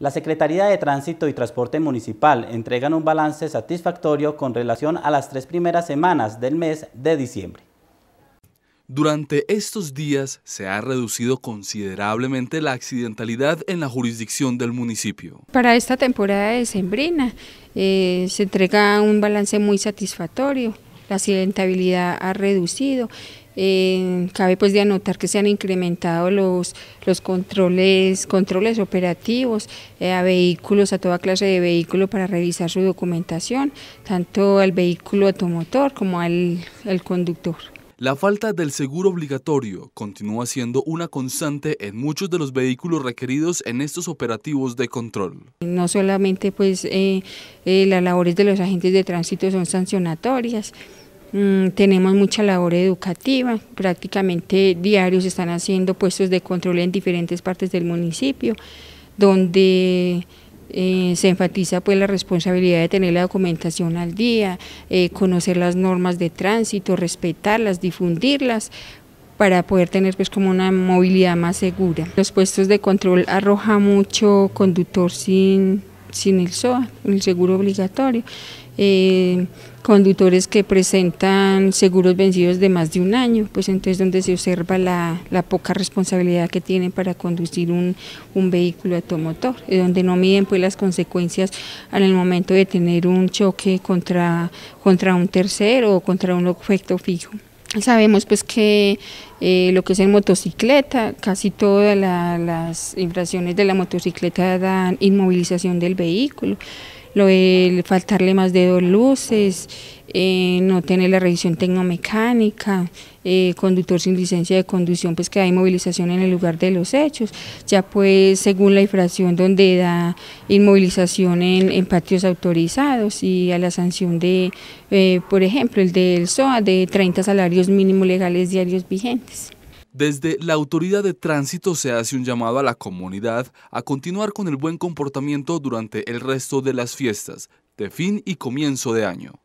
La Secretaría de Tránsito y Transporte Municipal entregan un balance satisfactorio con relación a las tres primeras semanas del mes de diciembre. Durante estos días se ha reducido considerablemente la accidentalidad en la jurisdicción del municipio. Para esta temporada de Sembrina eh, se entrega un balance muy satisfactorio la accidentabilidad ha reducido. Eh, cabe pues de anotar que se han incrementado los, los controles, controles operativos eh, a vehículos, a toda clase de vehículo para revisar su documentación, tanto al vehículo automotor como al el conductor. La falta del seguro obligatorio continúa siendo una constante en muchos de los vehículos requeridos en estos operativos de control. No solamente pues eh, eh, las labores de los agentes de tránsito son sancionatorias, mm, tenemos mucha labor educativa, prácticamente diarios están haciendo puestos de control en diferentes partes del municipio, donde eh, se enfatiza pues la responsabilidad de tener la documentación al día, eh, conocer las normas de tránsito, respetarlas, difundirlas para poder tener pues como una movilidad más segura. Los puestos de control arroja mucho conductor sin, sin el SOA, el seguro obligatorio. Eh, conductores que presentan seguros vencidos de más de un año, pues entonces donde se observa la, poca responsabilidad que tienen para conducir un, un vehículo automotor, eh, donde no miden pues las consecuencias en el momento de tener un choque contra, contra un tercero o contra un objeto fijo. Sabemos pues que eh, lo que es en motocicleta, casi todas las infracciones de la motocicleta dan inmovilización del vehículo lo de faltarle más de dos luces, eh, no tener la revisión tecnomecánica, eh, conductor sin licencia de conducción, pues que hay movilización en el lugar de los hechos, ya pues según la infracción donde da inmovilización en, patios autorizados y a la sanción de, eh, por ejemplo, el del SOA de 30 salarios mínimos legales diarios vigentes. Desde la autoridad de tránsito se hace un llamado a la comunidad a continuar con el buen comportamiento durante el resto de las fiestas de fin y comienzo de año.